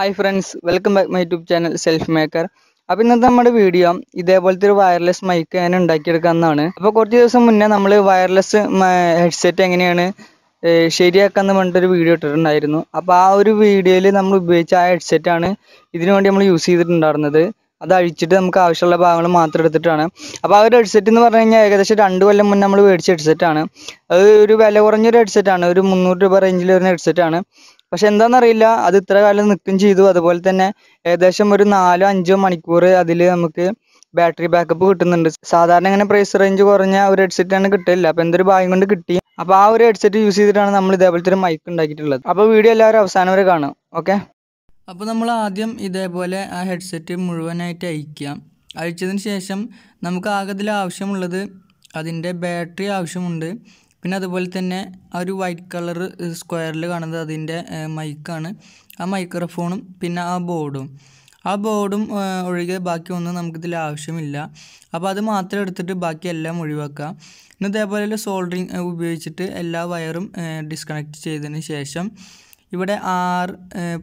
hi friends welcome back my YouTube channel self maker അപ്പോൾ ഇന്നത്തെ നമ്മുടെ വീഡിയോ ഇതേപോലത്തെ ഒരു വയർലെസ് മൈക്ക് എങ്ങനെ എന്നാണ് അപ്പോൾ കുറച്ച് ദിവസം മുന്നേ നമ്മൾ വയർലെസ് ഹെഡ്സെറ്റ് എങ്ങനെയാണ് ശരിയാക്കാമെന്ന് പറഞ്ഞിട്ടൊരു വീഡിയോ ഇട്ടിട്ടുണ്ടായിരുന്നു അപ്പോൾ ആ ഒരു വീഡിയോയിൽ നമ്മൾ ഉപയോഗിച്ച ആ ഹെഡ്സെറ്റാണ് ഇതിനു വേണ്ടി നമ്മൾ യൂസ് ചെയ്തിട്ടുണ്ടായിരുന്നത് അത് അഴിച്ചിട്ട് നമുക്ക് ആവശ്യമുള്ള ഭാഗങ്ങൾ മാത്രം എടുത്തിട്ടാണ് അപ്പോൾ ആ ഒരു ഹെഡ്സെറ്റ് എന്ന് പറഞ്ഞു കഴിഞ്ഞാൽ ഏകദേശം രണ്ട് കൊല്ലം മുന്നേ നമ്മൾ മേടിച്ച ഹെഡ്സെറ്റാണ് അത് ഒരു വില കുറഞ്ഞൊരു ഹെഡ്സെറ്റാണ് ഒരു മുന്നൂറ് രൂപ റേഞ്ചിൽ വരുന്ന ഹെഡ്സെറ്റാണ് പക്ഷെ എന്താണെന്നറിയില്ല അത് ഇത്ര കാലം നിൽക്കും ചെയ്തു അതുപോലെ തന്നെ ഏകദേശം ഒരു നാലോ അഞ്ചോ മണിക്കൂർ അതിൽ നമുക്ക് ബാറ്ററി ബാക്കപ്പ് കിട്ടുന്നുണ്ട് സാധാരണ ഇങ്ങനെ പ്രൈസ് റേഞ്ച് കുറഞ്ഞ ഒരു ഹെഡ്സെറ്റ് ആണ് കിട്ടില്ല അപ്പോൾ എന്തൊരു ഭാഗ്യം കൊണ്ട് കിട്ടി അപ്പോൾ ആ ഒരു ഹെഡ്സെറ്റ് യൂസ് ചെയ്തിട്ടാണ് നമ്മൾ ഇതേപോലത്തെ ഒരു മൈക്ക് ഉണ്ടാക്കിയിട്ടുള്ളത് അപ്പോൾ വീഡിയോ എല്ലാവരും അവസാനം വരെ കാണും ഓക്കെ അപ്പോൾ നമ്മൾ ആദ്യം ഇതേപോലെ ആ ഹെഡ്സെറ്റ് മുഴുവനായിട്ട് അയക്കാം അയച്ചതിന് ശേഷം നമുക്ക് ആകെ ആവശ്യമുള്ളത് അതിൻ്റെ ബാറ്ററി ആവശ്യമുണ്ട് പിന്നെ അതുപോലെ തന്നെ ആ ഒരു വൈറ്റ് കളർ സ്ക്വയറിൽ കാണുന്നത് അതിൻ്റെ മൈക്കാണ് ആ മൈക്രോഫോണും പിന്നെ ആ ബോർഡും ആ ബോർഡും ഒഴികെ ബാക്കി ഒന്നും നമുക്കിതിൽ ആവശ്യമില്ല അപ്പോൾ അത് മാത്രം എടുത്തിട്ട് ബാക്കി എല്ലാം ഒഴിവാക്കുക പിന്നെ ഇതേപോലെ സോൾഡറിങ് ഉപയോഗിച്ചിട്ട് എല്ലാ വയറും ഡിസ്കണക്ട് ചെയ്തതിന് ശേഷം ഇവിടെ ആർ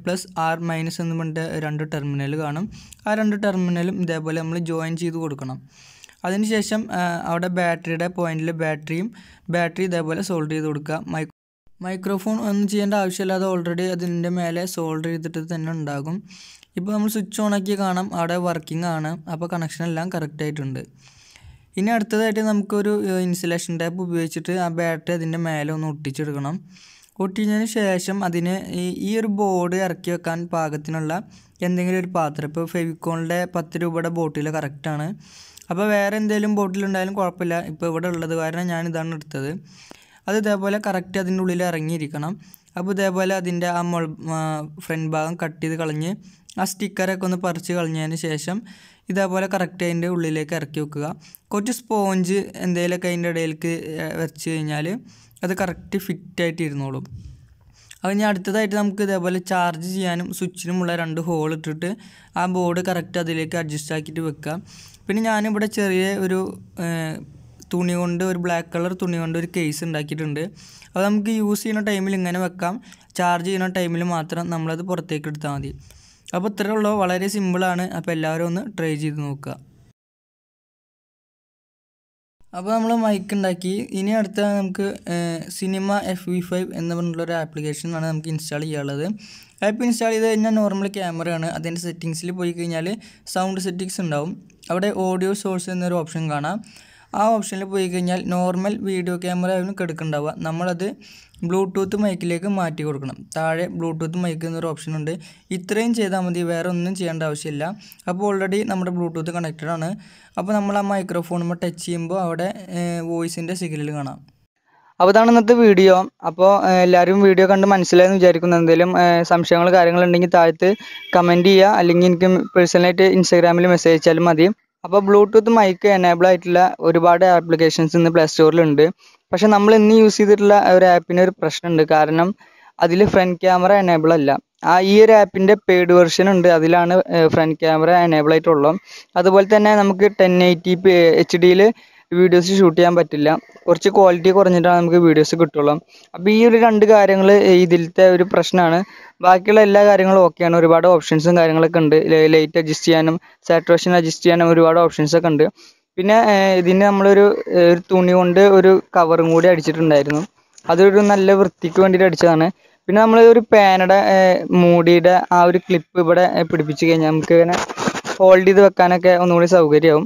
പ്ലസ് ആർ മൈനസ് എന്ന് പറഞ്ഞിട്ട് രണ്ട് ടെർമിനൽ കാണും ആ രണ്ട് ടെർമിനലും ഇതേപോലെ നമ്മൾ ജോയിൻ ചെയ്ത് കൊടുക്കണം അതിനുശേഷം അവിടെ ബാറ്ററിയുടെ പോയിന്റിൽ ബാറ്ററിയും ബാറ്ററി ഇതേപോലെ സോൾഡ് ചെയ്ത് കൊടുക്കുക മൈക്രോ മൈക്രോഫോൺ ഒന്നും ചെയ്യേണ്ട ആവശ്യമില്ലാതെ ഓൾറെഡി അതിൻ്റെ മേലെ സോൾഡ് ചെയ്തിട്ട് തന്നെ ഉണ്ടാകും ഇപ്പോൾ നമ്മൾ സ്വിച്ച് ഓൺ ആക്കി കാണാം അവിടെ വർക്കിംഗ് ആണ് അപ്പോൾ കണക്ഷൻ എല്ലാം കറക്റ്റായിട്ടുണ്ട് ഇനി അടുത്തതായിട്ട് നമുക്കൊരു ഇൻസുലേഷൻ ടാപ്പ് ഉപയോഗിച്ചിട്ട് ആ ബാറ്ററി അതിൻ്റെ മേലെ ഒന്ന് ഒട്ടിച്ചെടുക്കണം ഒട്ടിച്ചതിന് ശേഷം അതിന് ഈ ഒരു ബോർഡ് ഇറക്കി വെക്കാൻ പാകത്തിനുള്ള എന്തെങ്കിലും ഒരു പാത്രം ഇപ്പോൾ ഫെവിക്കോണിൻ്റെ പത്ത് രൂപയുടെ ബോട്ടിൽ കറക്റ്റാണ് അപ്പോൾ വേറെ എന്തെങ്കിലും ഉണ്ടായാലും കുഴപ്പമില്ല ഇപ്പോൾ ഇവിടെ ഉള്ളത് കാരണം ഞാൻ ഇതാണ് എടുത്തത് അത് ഇതേപോലെ കറക്റ്റ് അതിൻ്റെ ഉള്ളിൽ ഇറങ്ങിയിരിക്കണം അപ്പോൾ ഇതേപോലെ അതിൻ്റെ ആ മുൾ ഫ്രണ്ട് ഭാഗം കട്ട് ചെയ്ത് കളഞ്ഞ് ആ സ്റ്റിക്കറൊക്കെ ഒന്ന് പറിച്ച് കളഞ്ഞതിന് ശേഷം ഇതേപോലെ കറക്റ്റ് അതിൻ്റെ ഉള്ളിലേക്ക് ഇറക്കി വെക്കുക കുറച്ച് സ്പോഞ്ച് എന്തെങ്കിലുമൊക്കെ അതിൻ്റെ ഇടയിലേക്ക് വെച്ച് കഴിഞ്ഞാൽ അത് കറക്റ്റ് ഫിറ്റായിട്ട് ഇരുന്നോളും ഇനി അടുത്തതായിട്ട് നമുക്ക് ഇതേപോലെ ചാർജ് ചെയ്യാനും സ്വിച്ചിനുമുള്ള രണ്ട് ഹോൾ ഇട്ടിട്ട് ആ ബോർഡ് കറക്റ്റ് അതിലേക്ക് അഡ്ജസ്റ്റ് ആക്കിയിട്ട് വെക്കുക പിന്നെ ഞാനിവിടെ ചെറിയ ഒരു തുണി കൊണ്ട് ഒരു ബ്ലാക്ക് കളർ തുണി കൊണ്ട് ഒരു കേസ് ഉണ്ടാക്കിയിട്ടുണ്ട് അത് നമുക്ക് യൂസ് ചെയ്യുന്ന ടൈമിൽ ഇങ്ങനെ വെക്കാം ചാർജ് ചെയ്യുന്ന ടൈമിൽ മാത്രം നമ്മളത് പുറത്തേക്ക് എടുത്താൽ മതി അപ്പോൾ ഇത്രയുള്ളൂ വളരെ സിമ്പിളാണ് അപ്പോൾ എല്ലാവരും ഒന്ന് ട്രൈ ചെയ്ത് നോക്കുക അപ്പോൾ നമ്മൾ മൈക്ക് ഉണ്ടാക്കി ഇനി അടുത്ത നമുക്ക് സിനിമ എഫ് വി ഫൈവ് എന്ന് പറഞ്ഞിട്ടുള്ളൊരു ആപ്ലിക്കേഷനാണ് നമുക്ക് ഇൻസ്റ്റാൾ ചെയ്യാനുള്ളത് ആപ്പ് ഇൻസ്റ്റാൾ ചെയ്ത് കഴിഞ്ഞാൽ നോർമൽ ക്യാമറയാണ് അതിൻ്റെ സെറ്റിങ്സിൽ പോയി കഴിഞ്ഞാൽ സൗണ്ട് സെറ്റിങ്സ് ഉണ്ടാവും അവിടെ ഓഡിയോ സോഴ്സ് എന്നൊരു ഓപ്ഷൻ കാണാം ആ ഓപ്ഷനിൽ പോയി കഴിഞ്ഞാൽ നോർമൽ വീഡിയോ ക്യാമറ ആയിരുന്നു കിടക്കുന്നുണ്ടാവുക നമ്മളത് ബ്ലൂടൂത്ത് മൈക്കിലേക്ക് മാറ്റി കൊടുക്കണം താഴെ ബ്ലൂടൂത്ത് മൈക്ക് എന്നൊരു ഓപ്ഷൻ ഉണ്ട് ഇത്രയും ചെയ്താൽ മതി വേറെ ഒന്നും ചെയ്യേണ്ട ആവശ്യമില്ല അപ്പോൾ ഓൾറെഡി നമ്മുടെ ബ്ലൂടൂത്ത് കണക്റ്റഡ് ആണ് അപ്പോൾ നമ്മൾ ആ മൈക്രോഫോണുമ്പോൾ ടച്ച് ചെയ്യുമ്പോൾ അവിടെ വോയിസിൻ്റെ സിഗ്നൽ കാണാം അപ്പോൾ ഇതാണ് ഇന്നത്തെ വീഡിയോ അപ്പോൾ എല്ലാവരും വീഡിയോ കണ്ട് മനസ്സിലായെന്ന് വിചാരിക്കുന്നു എന്തെങ്കിലും സംശയങ്ങൾ കാര്യങ്ങളുണ്ടെങ്കിൽ താഴത്ത് കമൻറ്റ് ചെയ്യുക അല്ലെങ്കിൽ എനിക്ക് പേഴ്സണലായിട്ട് ഇൻസ്റ്റാഗ്രാമിൽ മെസ്സേജ് അയച്ചാലും മതി അപ്പോൾ ബ്ലൂടൂത്ത് മൈക്ക് എനേബിൾ ആയിട്ടുള്ള ഒരുപാട് ആപ്ലിക്കേഷൻസ് ഇന്ന് പ്ലേ സ്റ്റോറിൽ ഉണ്ട് പക്ഷെ നമ്മൾ ഇന്ന് യൂസ് ചെയ്തിട്ടുള്ള ഒരു ആപ്പിന് ഒരു പ്രശ്നമുണ്ട് കാരണം അതിൽ ഫ്രണ്ട് ക്യാമറ എനേബിൾ അല്ല ആ ഈ ഒരു ആപ്പിൻ്റെ പെയ്ഡ് വെർഷൻ ഉണ്ട് അതിലാണ് ഫ്രണ്ട് ക്യാമറ എനേബിൾ ആയിട്ടുള്ളത് അതുപോലെ തന്നെ നമുക്ക് ടെൻ എയ്റ്റി പി എച്ച് ഡിയിൽ വീഡിയോസ് ഷൂട്ട് ചെയ്യാൻ പറ്റില്ല കുറച്ച് ക്വാളിറ്റി കുറഞ്ഞിട്ടാണ് നമുക്ക് വീഡിയോസ് കിട്ടുള്ളൂ അപ്പോൾ ഈ ഒരു രണ്ട് കാര്യങ്ങൾ ഇതിലത്തെ ഒരു പ്രശ്നമാണ് ബാക്കിയുള്ള എല്ലാ കാര്യങ്ങളും ഓക്കെയാണ് ഒരുപാട് ഓപ്ഷൻസും കാര്യങ്ങളൊക്കെ ഉണ്ട് ലൈറ്റ് അഡ്ജസ്റ്റ് ചെയ്യാനും സാറ്റുറേഷൻ അഡ്ജസ്റ്റ് ചെയ്യാനും ഒരുപാട് ഓപ്ഷൻസ് ഒക്കെ ഉണ്ട് പിന്നെ ഇതിന് നമ്മളൊരു ഒരു തുണി കൊണ്ട് ഒരു കവറും കൂടി അടിച്ചിട്ടുണ്ടായിരുന്നു അതൊരു നല്ല വൃത്തിക്ക് വേണ്ടിയിട്ട് അടിച്ചതാണ് പിന്നെ നമ്മൾ ഒരു പാനയുടെ മൂടിയുടെ ആ ഒരു ക്ലിപ്പ് ഇവിടെ പിടിപ്പിച്ച് കഴിഞ്ഞാൽ നമുക്ക് ഇങ്ങനെ ഹോൾഡ് ചെയ്ത് വെക്കാനൊക്കെ ഒന്നുകൂടി സൗകര്യമാവും